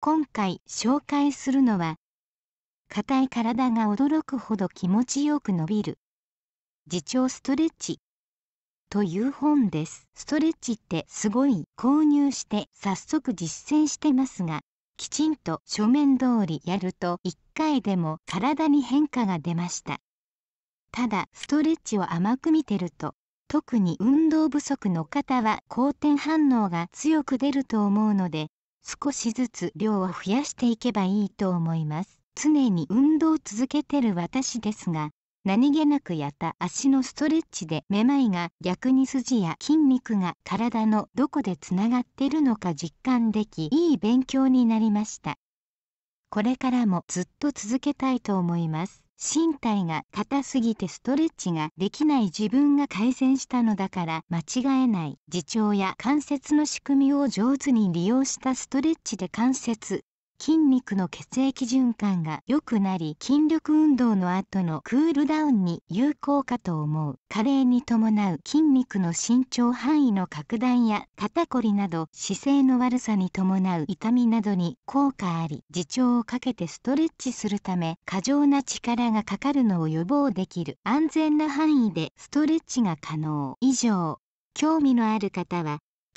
今回紹介するのは硬い体が驚くほど気持ちよく伸びる自重ストレッチという本ですストレッチってすごい購入して早速実践してますがきちんと書面通りやると1回でも体に変化が出ましたただストレッチを甘く見てると特に運動不足の方は好転反応が強く出ると思うので少しずつ量を増やしていけばいいと思います。常に運動を続けてる私ですが、何気なくやった足のストレッチでめまいが逆に筋や筋肉が体のどこでつながってるのか実感できいい勉強になりました。これからもずっと続けたいと思います。身体が硬すぎてストレッチができない自分が改善したのだから間違えない自重や関節の仕組みを上手に利用したストレッチで関節筋肉の血液循環が良くなり筋力運動の後のクールダウンに有効かと思う加齢に伴う筋肉の伸長範囲の拡大や肩こりなど姿勢の悪さに伴う痛みなどに効果あり自重をかけてストレッチするため過剰な力がかかるのを予防できる安全な範囲でストレッチが可能以上興味のある方は